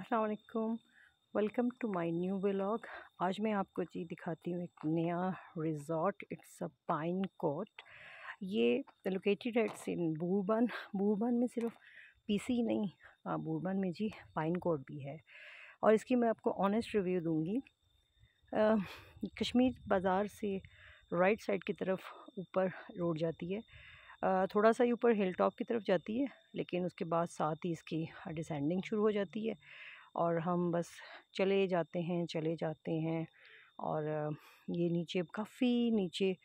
असलकुम welcome to my new blog आज मैं आपको जी दिखाती हूँ एक नया resort it's a pine court ये लोकेटेड है इट्स इन बूबन बूबन में सिर्फ पीसी नहीं बूबन में जी पाइन कोट भी है और इसकी मैं आपको ऑनेस्ट रिव्यू दूँगी कश्मीर बाज़ार से राइट साइड की तरफ ऊपर रोड जाती है थोड़ा सा ही ऊपर हिल टॉप की तरफ जाती है लेकिन उसके बाद साथ ही इसकी डिसेंडिंग शुरू हो जाती है और हम बस चले जाते हैं चले जाते हैं और ये नीचे काफ़ी नीचे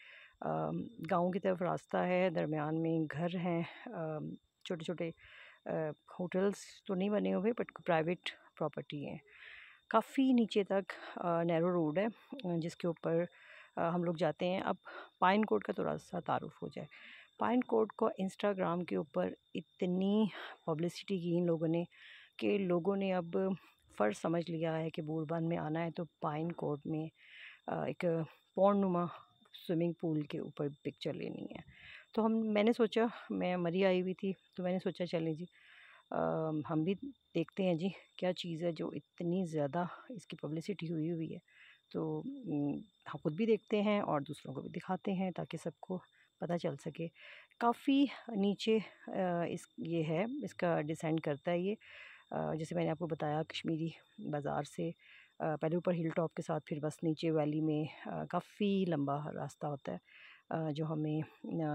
गांव की तरफ रास्ता है दरमियान में घर हैं छोटे छोटे होटल्स तो नहीं बने हुए बट प्राइवेट प्रॉपर्टी हैं काफ़ी नीचे तक नैरो रोड है जिसके ऊपर हम लोग जाते हैं अब पाइन कोट का तो रास्ता तारुफ हो जाए पाइन कोड को इंस्टाग्राम के ऊपर इतनी पब्लिसिटी की इन लोगों ने कि लोगों ने अब फ़र्ज़ समझ लिया है कि बोलबान में आना है तो पाइन कोड में एक पौनुमा स्विमिंग पूल के ऊपर पिक्चर लेनी है तो हम मैंने सोचा मैं मरी आई हुई थी तो मैंने सोचा चलें जी आ, हम भी देखते हैं जी क्या चीज़ है जो इतनी ज़्यादा इसकी पब्लिसिटी हुई हुई है तो हम खुद भी देखते हैं और दूसरों को भी दिखाते हैं ताकि सबको पता चल सके काफ़ी नीचे इस ये है इसका डिसेंड करता है ये जैसे मैंने आपको बताया कश्मीरी बाज़ार से पहले ऊपर हिल टॉप के साथ फिर बस नीचे वैली में काफ़ी लंबा रास्ता होता है जो हमें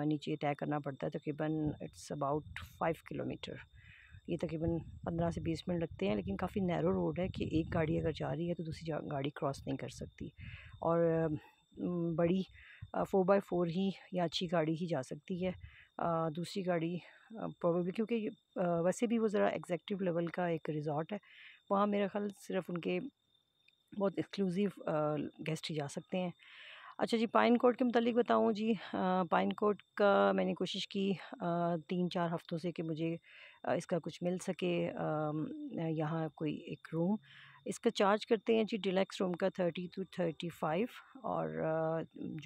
नीचे तय करना पड़ता है तकरीबन इट्स अबाउट फाइव किलोमीटर ये तकरीबन पंद्रह से बीस मिनट लगते हैं लेकिन काफ़ी नैरो रोड है कि एक गाड़ी अगर जा रही है तो दूसरी गाड़ी क्रॉस नहीं कर सकती और बड़ी फ़ोर बाई फ़ोर ही या अच्छी गाड़ी ही जा सकती है दूसरी गाड़ी प्रॉब्लम क्योंकि वैसे भी वो ज़रा एग्जैक्टिव लेवल का एक रिज़ॉर्ट है वहाँ मेरा ख्याल सिर्फ उनके बहुत एक्सक्लूसिव गेस्ट ही जा सकते हैं अच्छा जी पाइन कोड के मतलब बताऊँ जी पाइन कोड का मैंने कोशिश की आ, तीन चार हफ़्तों से कि मुझे आ, इसका कुछ मिल सके यहाँ कोई एक रूम इसका चार्ज करते हैं जी डिलेक्स रूम का थर्टी टू थर्टी फाइव और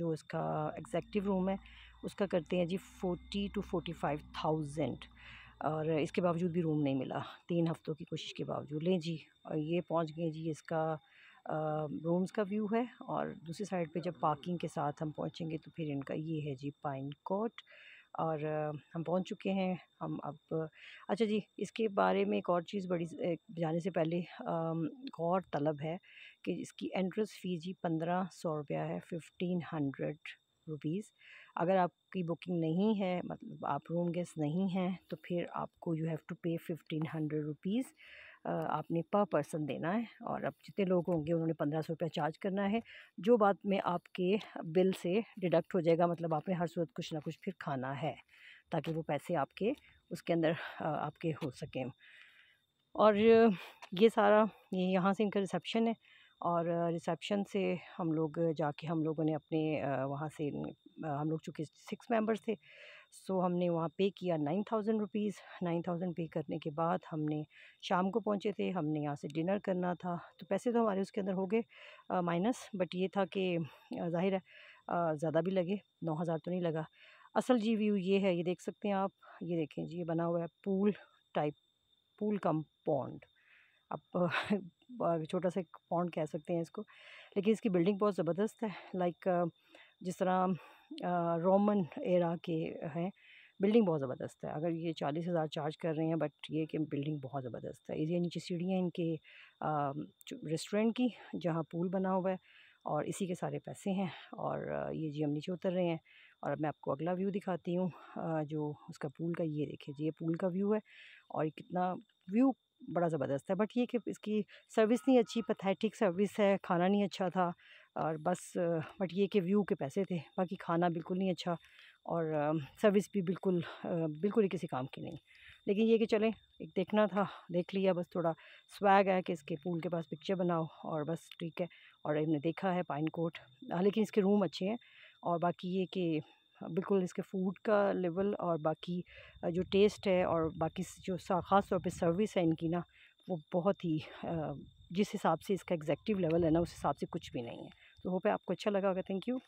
जो इसका एग्जैक्टिव रूम है उसका करते हैं जी forty two forty five thousand और इसके बावजूद भी रूम नहीं मिला तीन हफ़्तों की कोशिश के बावजूद लें जी और ये पहुँच गए जी इसका रूम्स का व्यू है और दूसरी साइड पे जब पार्किंग के साथ हम पहुँचेंगे तो फिर इनका ये है जी पाइन कोट और हम पहुंच चुके हैं हम अब अच्छा जी इसके बारे में एक और चीज़ बड़ी जाने से पहले गौर तलब है कि इसकी एंट्रेंस फ़ी जी पंद्रह सौ रुपया है फिफ्टीन हंड्रेड रुपीज़ अगर आपकी बुकिंग नहीं है मतलब आप रूम गेस्ट नहीं हैं तो फिर आपको you have to pay fifteen hundred rupees आपने पर पर्सन देना है और अब जितने लोग होंगे उन्होंने पंद्रह सौ रुपया चार्ज करना है जो बात में आपके बिल से डिडक्ट हो जाएगा मतलब आपने हर सूरत कुछ ना कुछ फिर खाना है ताकि वो पैसे आपके उसके अंदर आपके हो सकें और ये सारा ये यहाँ से इनका रिसेप्शन है और रिसेप्शन से हम लोग जाके हम लोगों ने अपने वहाँ से हम लोग चूँकि सिक्स मेंबर्स थे सो हमने वहाँ पे किया nine thousand rupees nine thousand pay करने के बाद हमने शाम को पहुँचे थे हमने यहाँ से डिनर करना था तो पैसे तो हमारे उसके अंदर हो गए माइनस बट ये था कि ज़ाहिर है ज़्यादा भी लगे नौ हज़ार तो नहीं लगा असल जी व्यू ये है ये देख सकते हैं आप ये देखें जी ये बना हुआ है पूल टाइप पूल कम पॉन्ड अब छोटा सा एक पॉन्ड कह सकते हैं इसको लेकिन इसकी बिल्डिंग बहुत ज़बरदस्त है लाइक जिस तरह रोमन एरा के हैं बिल्डिंग बहुत ज़बरदस्त है अगर ये चालीस हज़ार चार्ज कर रहे हैं बट ये कि बिल्डिंग बहुत ज़बरदस्त है ये नीचे सीढ़ियाँ इनके रेस्टोरेंट की जहाँ पूल बना हुआ है और इसी के सारे पैसे हैं और ये जी हम नीचे उतर रहे हैं और अब मैं आपको अगला व्यू दिखाती हूँ जो उसका पूल का ये देखिए जी ये पूल का व्यू है और कितना व्यू बड़ा ज़बरदस्त है बट ये कि इसकी सर्विस नहीं अच्छी पथेटिक सर्विस है खाना नहीं अच्छा था और बस बट ये कि व्यू के पैसे थे बाकी खाना बिल्कुल नहीं अच्छा और सर्विस भी बिल्कुल बिल्कुल ही किसी काम की नहीं लेकिन ये कि चलें एक देखना था देख लिया बस थोड़ा स्वैग है कि इसके पूल के पास पिक्चर बनाओ और बस ठीक है और इन्हें देखा है पाइन कोट हाँ, लेकिन इसके रूम अच्छे हैं और बाकी ये कि बिल्कुल इसके फूड का लेवल और बाकी जो टेस्ट है और बाकी जो ख़ास तौर पे सर्विस है इनकी ना वो बहुत ही जिस हिसाब से इसका एग्जैक्टिव लेवल है ना उस हिसाब से कुछ भी नहीं है तो होप है आपको अच्छा लगा होगा थैंक यू